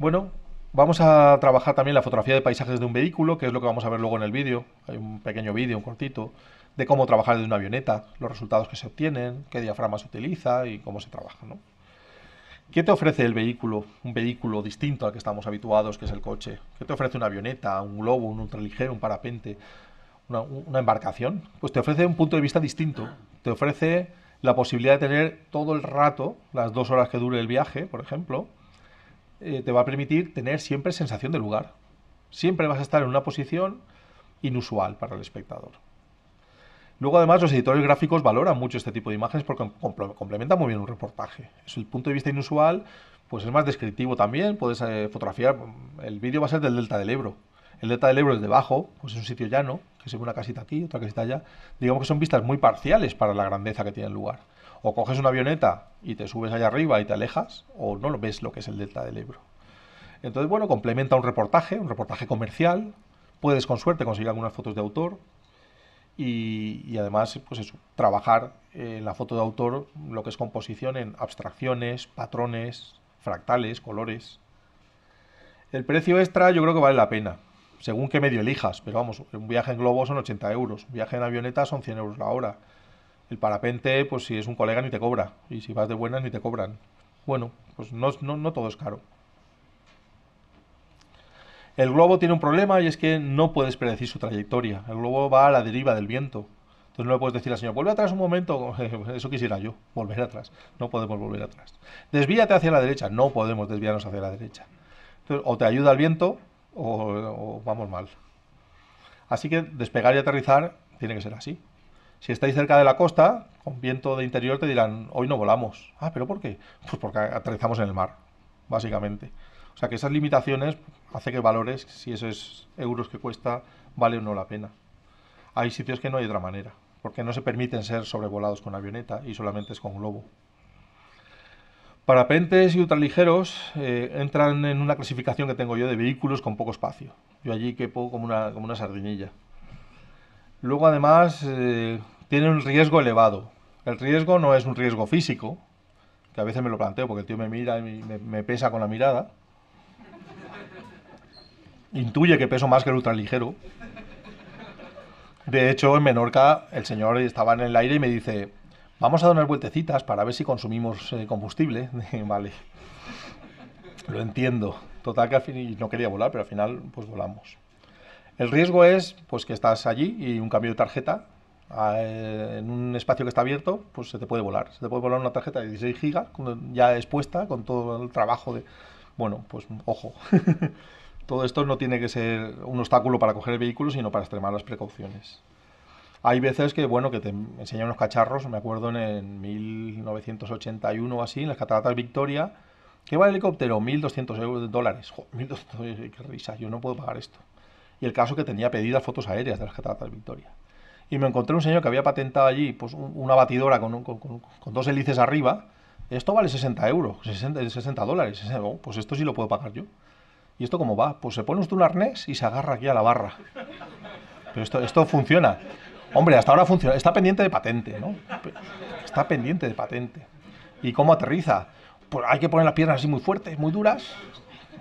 Bueno, vamos a trabajar también la fotografía de paisajes de un vehículo, que es lo que vamos a ver luego en el vídeo. Hay un pequeño vídeo, un cortito, de cómo trabajar desde una avioneta, los resultados que se obtienen, qué diafragma se utiliza y cómo se trabaja. ¿Qué te ofrece el vehículo? Un vehículo distinto al que estamos habituados, que es el coche. ¿Qué te ofrece una avioneta, un globo, un ultraligero, un parapente, una, embarcación? Pues te ofrece un punto de vista distinto. Te ofrece la posibilidad de tener todo el rato, las dos horas que dure el viaje, por ejemplo, eh, te va a permitir tener siempre sensación de lugar. Siempre vas a estar en una posición inusual para el espectador. Luego, además, los editores gráficos valoran mucho este tipo de imágenes porque complementan muy bien un reportaje. Es el punto de vista inusual, pues es más descriptivo también. Puedes eh, fotografiar. El vídeo va a ser del Delta del Ebro. El Delta del Ebro es debajo, pues es un sitio llano, que se ve una casita aquí, otra casita allá. Digamos que son vistas muy parciales para la grandeza que tiene el lugar o coges una avioneta y te subes allá arriba y te alejas, o no lo ves lo que es el delta del Ebro. Entonces, bueno, complementa un reportaje, un reportaje comercial, puedes con suerte conseguir algunas fotos de autor y, además, pues es trabajar en la foto de autor lo que es composición en abstracciones, patrones, fractales, colores. El precio extra yo creo que vale la pena, según qué medio elijas, pero vamos, un viaje en globo son 80 euros, un viaje en avioneta son 100 euros la hora el parapente, pues si es un colega ni te cobra, y si vas de buenas ni te cobran. Bueno, pues no, no, no todo es caro. El globo tiene un problema y es que no puedes predecir su trayectoria. El globo va a la deriva del viento. Entonces no le puedes decir al señor, vuelve atrás un momento. Eso quisiera yo, volver atrás. No podemos volver atrás. Desvíate hacia la derecha. No podemos desviarnos hacia la derecha. o te ayuda el viento o vamos mal. Así que despegar y aterrizar tiene que ser así. Si estáis cerca de la costa, con viento de interior te dirán, hoy no volamos. Ah, ¿pero por qué? Pues porque aterrizamos en el mar, básicamente. O sea que esas limitaciones hace que valores si esos euros que cuesta vale o no la pena. Hay sitios que no hay otra manera, porque no se permiten ser sobrevolados con avioneta y solamente es con globo. Parapentes y ultraligeros eh, entran en una clasificación que tengo yo de vehículos con poco espacio. Yo allí quepo como como una sardinilla. Luego además eh, tiene un riesgo elevado. El riesgo no es un riesgo físico, que a veces me lo planteo porque el tío me mira y me, pesa con la mirada. Intuye que peso más que el ultraligero. De hecho, en Menorca el señor estaba en el aire y me dice, vamos a dar unas vueltecitas para ver si consumimos eh, combustible. vale. Lo entiendo. Total que al fin no quería volar, pero al final pues volamos. El riesgo es pues, que estás allí y un cambio de tarjeta ah, eh, en un espacio que está abierto, pues se te puede volar. Se te puede volar una tarjeta de 16 GB ya expuesta con todo el trabajo de... Bueno, pues ojo. todo esto no tiene que ser un obstáculo para coger el vehículo, sino para extremar las precauciones. Hay veces que, bueno, que te enseñan unos cacharros, me acuerdo en 1981 o así, en las cataratas Victoria, que va el helicóptero? 1.200 dólares. ¡Joder, 1.200, qué risa, yo no puedo pagar esto y el caso que tenía pedidas fotos aéreas de las cataratas Victoria. Y me encontré un señor que había patentado allí pues, una batidora con, dos hélices arriba. Esto vale 60 euros, 60, 60 dólares. Oh, pues esto sí lo puedo pagar yo. ¿Y esto cómo va? Pues se pone usted un arnés y se agarra aquí a la barra. Pero esto, esto funciona. Hombre, hasta ahora funciona. Está pendiente de patente, ¿no? Está pendiente de patente. ¿Y cómo aterriza? Pues hay que poner las piernas así muy fuertes, muy duras.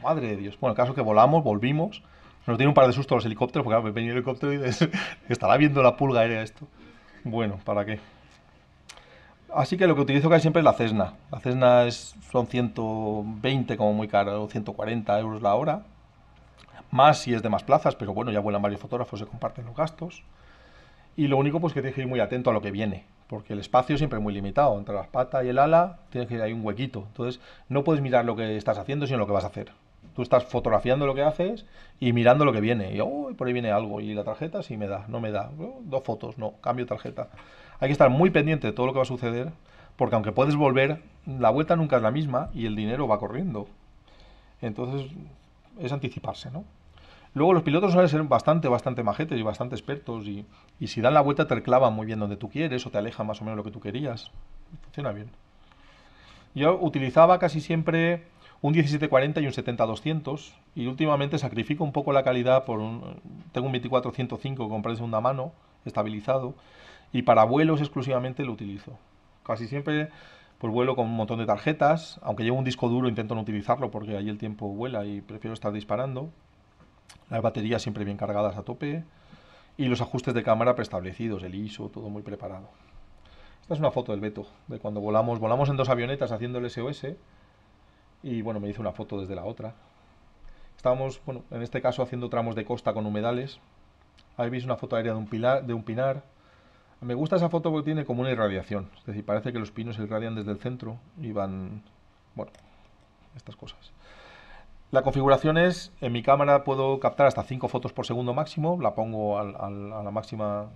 Madre de Dios. Bueno, el caso que volamos, volvimos nos tiene un par de sustos los helicópteros, porque claro, venía el helicóptero y estará viendo la pulga aérea esto. Bueno, ¿para qué? Así que lo que utilizo casi siempre es la Cessna. La Cessna es, son 120 como muy caro, 140 euros la hora. Más si es de más plazas, pero bueno, ya vuelan varios fotógrafos, se comparten los gastos. Y lo único pues que tienes que ir muy atento a lo que viene, porque el espacio siempre es muy limitado. Entre las patas y el ala tienes que ir ahí un huequito. Entonces no puedes mirar lo que estás haciendo, sino lo que vas a hacer. Tú estás fotografiando lo que haces y mirando lo que viene. Y por ahí viene algo. Y la tarjeta sí me da, no me da. Oh, dos fotos, no, cambio tarjeta. Hay que estar muy pendiente de todo lo que va a suceder, porque aunque puedes volver, la vuelta nunca es la misma y el dinero va corriendo. Entonces, es anticiparse, ¿no? Luego los pilotos suelen ser bastante, bastante majetes y bastante expertos y, si dan la vuelta te clavan muy bien donde tú quieres o te alejan más o menos lo que tú querías. Funciona bien. Yo utilizaba casi siempre un 1740 y un 70-200 y últimamente sacrifico un poco la calidad por un... tengo un 2405 compré de segunda mano, estabilizado y para vuelos exclusivamente lo utilizo. Casi siempre por pues vuelo con un montón de tarjetas, aunque llevo un disco duro intento no utilizarlo porque ahí el tiempo vuela y prefiero estar disparando. Las baterías siempre bien cargadas a tope y los ajustes de cámara preestablecidos, el ISO, todo muy preparado. Esta es una foto del Beto, de cuando volamos, volamos en dos avionetas haciendo el SOS y bueno, me hice una foto desde la otra. Estábamos, bueno, en este caso haciendo tramos de costa con humedales. Ahí veis una foto aérea de un, pilar, de un pinar. Me gusta esa foto porque tiene como una irradiación. Es decir, parece que los pinos se irradian desde el centro y van... Bueno, estas cosas. La configuración es, en mi cámara puedo captar hasta 5 fotos por segundo máximo, la pongo a la máxima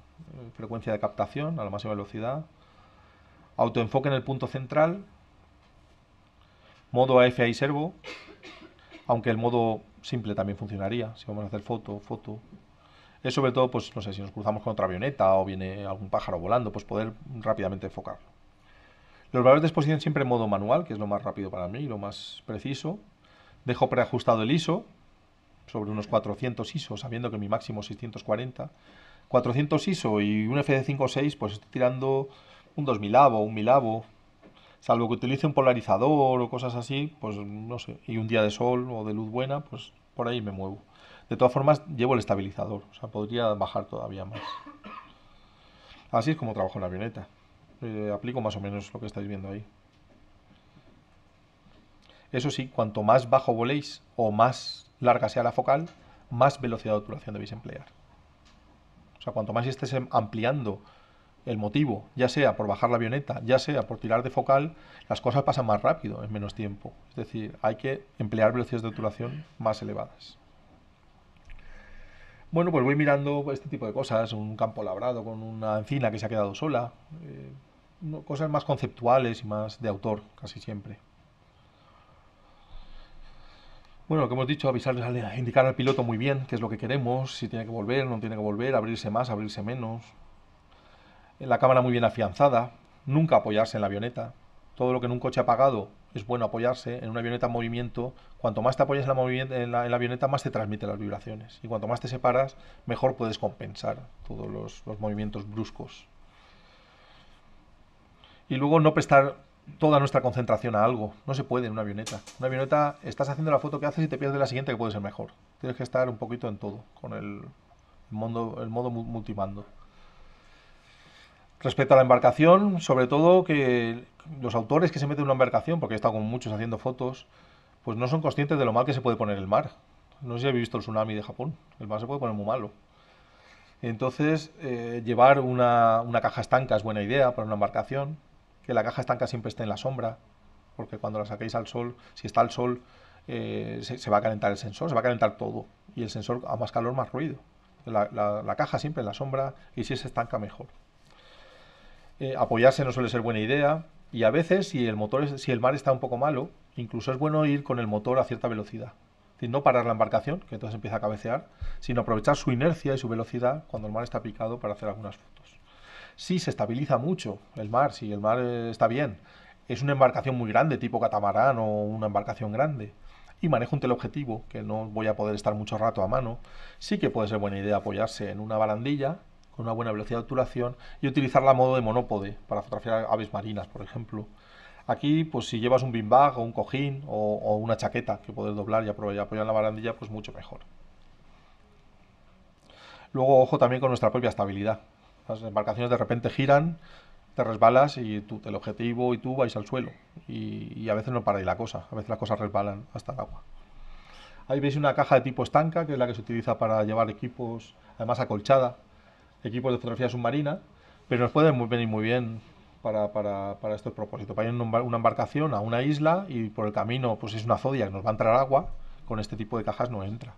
frecuencia de captación, a la máxima velocidad. Autoenfoque en el punto central, Modo AFI servo, aunque el modo simple también funcionaría, si vamos a hacer foto, foto. Es sobre todo, pues no sé, si nos cruzamos con otra avioneta o viene algún pájaro volando, pues poder rápidamente enfocarlo. Los valores de exposición siempre en modo manual, que es lo más rápido para mí y lo más preciso. Dejo preajustado el ISO, sobre unos 400 ISO, sabiendo que mi máximo es 640. 400 ISO y un f 56 pues estoy tirando un 2000 avo, un milavo, salvo que utilice un polarizador o cosas así, pues no sé, y un día de sol o de luz buena, pues por ahí me muevo. De todas formas, llevo el estabilizador, o sea, podría bajar todavía más. Así es como trabajo la avioneta. Eh, aplico más o menos lo que estáis viendo ahí. Eso sí, cuanto más bajo voléis o más larga sea la focal, más velocidad de obturación debéis emplear. O sea, cuanto más estés em, ampliando el motivo, ya sea por bajar la avioneta, ya sea por tirar de focal, las cosas pasan más rápido, en menos tiempo. Es decir, hay que emplear velocidades de obturación más elevadas. Bueno, pues voy mirando este tipo de cosas, un campo labrado con una encina que se ha quedado sola, eh, cosas más conceptuales y más de autor, casi siempre. Bueno, lo que hemos dicho, avisar, indicar al piloto muy bien qué es lo que queremos, si tiene que volver, no tiene que volver, abrirse más, abrirse menos, la cámara muy bien afianzada, nunca apoyarse en la avioneta. Todo lo que en un coche apagado es bueno apoyarse, en una avioneta en movimiento, cuanto más te apoyas en la, en avioneta, más te transmite las vibraciones. Y cuanto más te separas, mejor puedes compensar todos los, movimientos bruscos. Y luego no prestar toda nuestra concentración a algo. No se puede en una avioneta. Una avioneta, estás haciendo la foto que haces y te pierdes la siguiente que puede ser mejor. Tienes que estar un poquito en todo, con el, modo, el modo multimando. Respecto a la embarcación, sobre todo que los autores que se meten en una embarcación, porque he estado con muchos haciendo fotos, pues no son conscientes de lo mal que se puede poner el mar. No sé si habéis visto el tsunami de Japón, el mar se puede poner muy malo. Entonces, eh, llevar una, una, caja estanca es buena idea para una embarcación, que la caja estanca siempre esté en la sombra, porque cuando la saquéis al sol, si está al sol, eh, se, va a calentar el sensor, se va a calentar todo, y el sensor a más calor, más ruido. La, la caja siempre en la sombra, y si se estanca, mejor. Eh, apoyarse no suele ser buena idea y a veces si el motor si el mar está un poco malo, incluso es bueno ir con el motor a cierta velocidad. no parar la embarcación, que entonces empieza a cabecear, sino aprovechar su inercia y su velocidad cuando el mar está picado para hacer algunas fotos. Si se estabiliza mucho el mar, si el mar eh, está bien, es una embarcación muy grande, tipo catamarán o una embarcación grande, y manejo un teleobjetivo, que no voy a poder estar mucho rato a mano, sí que puede ser buena idea apoyarse en una barandilla con una buena velocidad de obturación y utilizarla a modo de monópode para fotografiar aves marinas, por ejemplo. Aquí, pues si llevas un beanbag o un cojín o, una chaqueta que puedes doblar y apoyar en la barandilla, pues mucho mejor. Luego, ojo también con nuestra propia estabilidad. Las embarcaciones de repente giran, te resbalas y tú, el objetivo y tú vais al suelo. Y, a veces no para ahí la cosa, a veces las cosas resbalan hasta el agua. Ahí veis una caja de tipo estanca, que es la que se utiliza para llevar equipos, además acolchada, equipos de fotografía submarina, pero nos pueden venir muy bien para, para, para, estos propósitos. Para ir en una embarcación a una isla y por el camino, pues es una zodia que nos va a entrar agua, con este tipo de cajas no entra.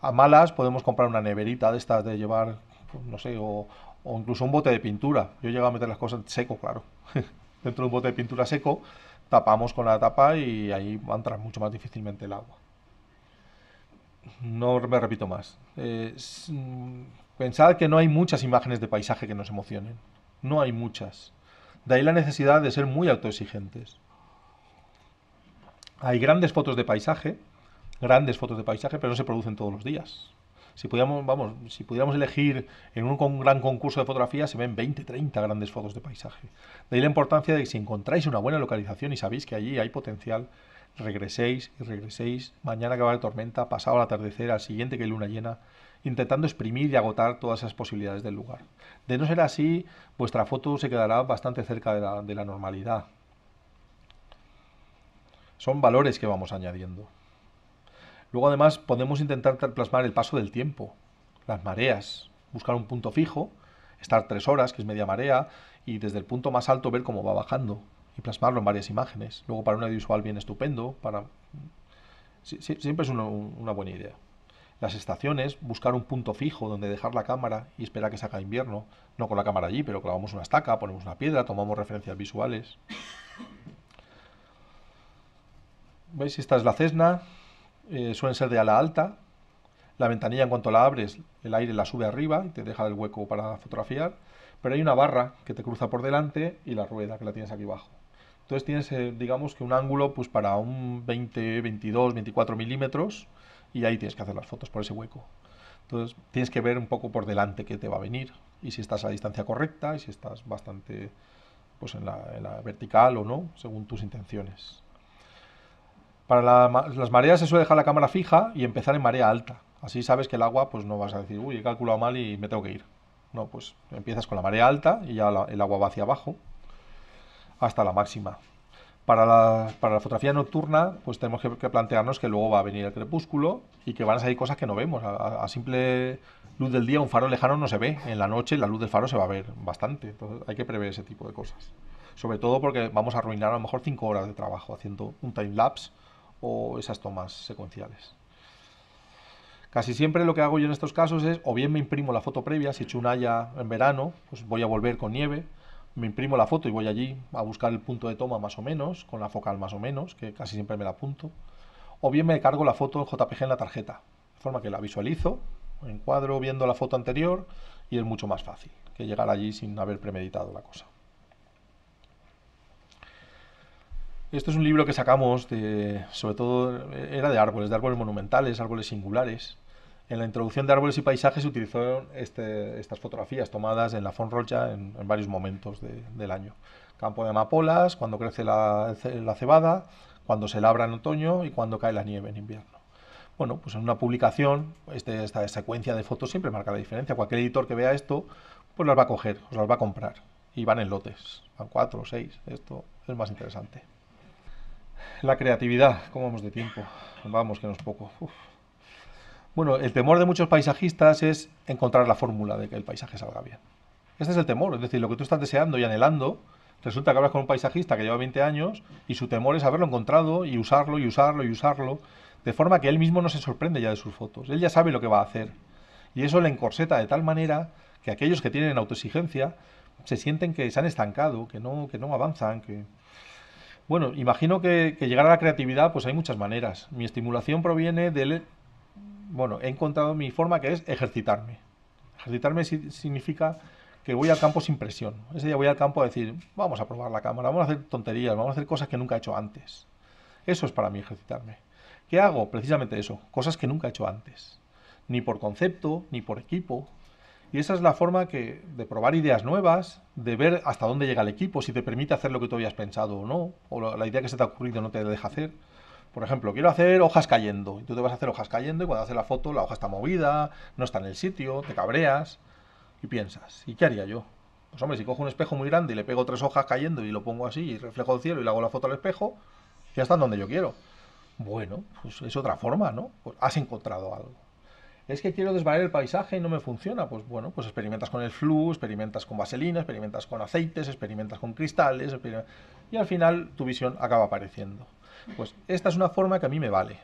A malas podemos comprar una neverita de estas de llevar, pues, no sé, o, incluso un bote de pintura. Yo llego a meter las cosas seco, claro. Dentro de un bote de pintura seco, tapamos con la tapa y ahí va a entrar mucho más difícilmente el agua. No me repito más. Eh, Pensad que no hay muchas imágenes de paisaje que nos emocionen. No hay muchas. De ahí la necesidad de ser muy autoexigentes. Hay grandes fotos de paisaje, grandes fotos de paisaje, pero no se producen todos los días. Si pudiéramos, elegir en un, gran concurso de fotografía, se ven 20, 30 grandes fotos de paisaje. De ahí la importancia de que si encontráis una buena localización y sabéis que allí hay potencial, regreséis y regreséis. Mañana que va la tormenta, pasado la atardecer, al siguiente que luna llena, intentando exprimir y agotar todas esas posibilidades del lugar. De no ser así, vuestra foto se quedará bastante cerca de la, de la normalidad. Son valores que vamos añadiendo. Luego además podemos intentar plasmar el paso del tiempo, las mareas, buscar un punto fijo, estar tres horas, que es media marea, y desde el punto más alto ver cómo va bajando y plasmarlo en varias imágenes. Luego para un audiovisual bien estupendo, para... siempre es una buena idea. Las estaciones, buscar un punto fijo donde dejar la cámara y esperar que se haga invierno, no con la cámara allí, pero clavamos una estaca, ponemos una piedra, tomamos referencias visuales. ¿Veis? Esta es la cesna, eh, suelen ser de ala alta. La ventanilla, en cuanto la abres, el aire la sube arriba y te deja el hueco para fotografiar. Pero hay una barra que te cruza por delante y la rueda que la tienes aquí abajo. Entonces tienes, eh, digamos, que un ángulo pues para un 20, 22, 24 milímetros y ahí tienes que hacer las fotos por ese hueco. Entonces tienes que ver un poco por delante qué te va a venir y si estás a distancia correcta y si estás bastante pues en la, vertical o no, según tus intenciones. Para las mareas se suele dejar la cámara fija y empezar en marea alta. Así sabes que el agua pues no vas a decir, uy, he calculado mal y me tengo que ir. No, pues empiezas con la marea alta y ya el agua va hacia abajo hasta la máxima. Para la, fotografía nocturna, pues tenemos que, plantearnos que luego va a venir el crepúsculo y que van a salir cosas que no vemos. A, simple luz del día, un faro lejano no se ve. En la noche, la luz del faro se va a ver bastante. Entonces, hay que prever ese tipo de cosas. Sobre todo porque vamos a arruinar a lo mejor cinco horas de trabajo haciendo un time-lapse o esas tomas secuenciales. Casi siempre lo que hago yo en estos casos es, o bien me imprimo la foto previa, si he hecho una ya en verano, pues voy a volver con nieve, me imprimo la foto y voy allí a buscar el punto de toma más o menos, con la focal más o menos, que casi siempre me la apunto, o bien me cargo la foto en JPG en la tarjeta, de forma que la visualizo, encuadro viendo la foto anterior y es mucho más fácil que llegar allí sin haber premeditado la cosa. Este es un libro que sacamos de, sobre todo, era de árboles, de árboles monumentales, árboles singulares, en la introducción de árboles y paisajes se utilizaron este, estas fotografías tomadas en la Fonrocha en, varios momentos del año. Campo de amapolas, cuando crece la, cebada, cuando se labra en otoño y cuando cae la nieve en invierno bueno, pues en una publicación, este, esta secuencia de fotos siempre marca la diferencia. Cualquier editor que vea esto, pues las va a coger, las va a comprar. Y van en lotes, van cuatro o seis. Esto es más interesante. La creatividad, ¿cómo vamos de tiempo? Vamos, que no es poco. Uf. Bueno, el temor de muchos paisajistas es encontrar la fórmula de que el paisaje salga bien. Este es el temor, es decir, lo que tú estás deseando y anhelando, resulta que hablas con un paisajista que lleva 20 años y su temor es haberlo encontrado y usarlo y usarlo y usarlo, de forma que él mismo no se sorprende ya de sus fotos, él ya sabe lo que va a hacer. Y eso le encorseta de tal manera que aquellos que tienen autoexigencia se sienten que se han estancado, que no, que no avanzan, que... Bueno, imagino que, que llegar a la creatividad pues hay muchas maneras. Mi estimulación proviene del bueno, he encontrado mi forma que es ejercitarme. Ejercitarme significa que voy al campo sin presión. Ese día voy al campo a decir, vamos a probar la cámara, vamos a hacer tonterías, vamos a hacer cosas que nunca he hecho antes. Eso es para mí ejercitarme. ¿Qué hago? Precisamente eso, cosas que nunca he hecho antes. Ni por concepto, ni por equipo. Y esa es la forma de probar ideas nuevas, de ver hasta dónde llega el equipo, si te permite hacer lo que tú habías pensado o no, o la idea que se te ha ocurrido no te deja hacer. Por ejemplo, quiero hacer hojas cayendo. Y tú te vas a hacer hojas cayendo y cuando haces la foto la hoja está movida, no está en el sitio, te cabreas y piensas, ¿y qué haría yo? Pues hombre, si cojo un espejo muy grande y le pego tres hojas cayendo y lo pongo así y reflejo el cielo y le hago la foto al espejo, ya está donde yo quiero. Bueno, pues es otra forma, ¿no? Pues has encontrado algo. Es que quiero desvanecer el paisaje y no me funciona. Pues bueno, pues experimentas con el flu, experimentas con vaselina, experimentas con aceites, experimentas con cristales, y al final tu visión acaba apareciendo. Pues esta es una forma que a mí me vale.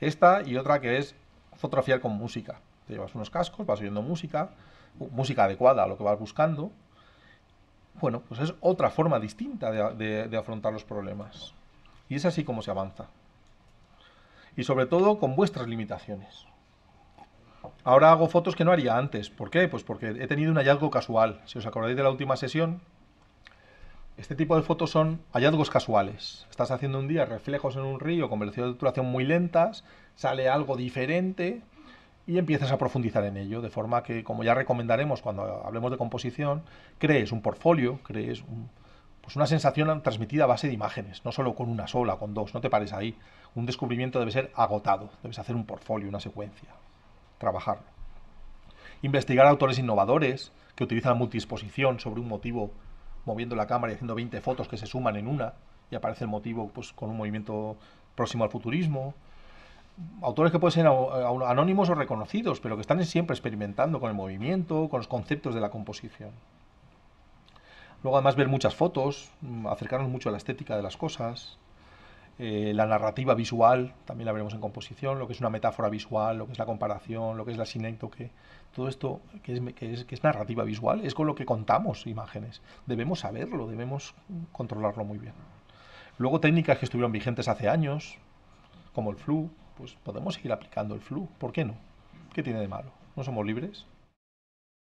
Esta y otra que es fotografiar con música. Te llevas unos cascos, vas oyendo música, música adecuada a lo que vas buscando. Bueno, pues es otra forma distinta de, de afrontar los problemas. Y es así como se avanza. Y sobre todo con vuestras limitaciones. Ahora hago fotos que no haría antes. ¿Por qué? Pues porque he tenido un hallazgo casual. Si os acordáis de la última sesión, este tipo de fotos son hallazgos casuales. Estás haciendo un día reflejos en un río con velocidades de obturación muy lentas, sale algo diferente y empiezas a profundizar en ello, de forma que, como ya recomendaremos cuando hablemos de composición, crees un portfolio, crees pues una sensación transmitida a base de imágenes, no solo con una sola, con dos, no te pares ahí. Un descubrimiento debe ser agotado, debes hacer un portfolio, una secuencia, trabajarlo. Investigar autores innovadores que utilizan multisposición sobre un motivo moviendo la cámara y haciendo 20 fotos que se suman en una y aparece el motivo pues, con un movimiento próximo al futurismo. Autores que pueden ser eh, anónimos o reconocidos, pero que están siempre experimentando con el movimiento, con los conceptos de la composición. Luego además ver muchas fotos, mm, acercarnos mucho a la estética de las cosas, eh, la narrativa visual, también la veremos en composición, lo que es una metáfora visual, lo que es la comparación, lo que es la sinéctoque, todo esto que es, que es narrativa visual, es con lo que contamos imágenes. Debemos saberlo, debemos controlarlo muy bien. Luego técnicas que estuvieron vigentes hace años, como el flu, pues podemos seguir aplicando el flu, ¿por qué no? ¿Qué tiene de malo? ¿No somos libres?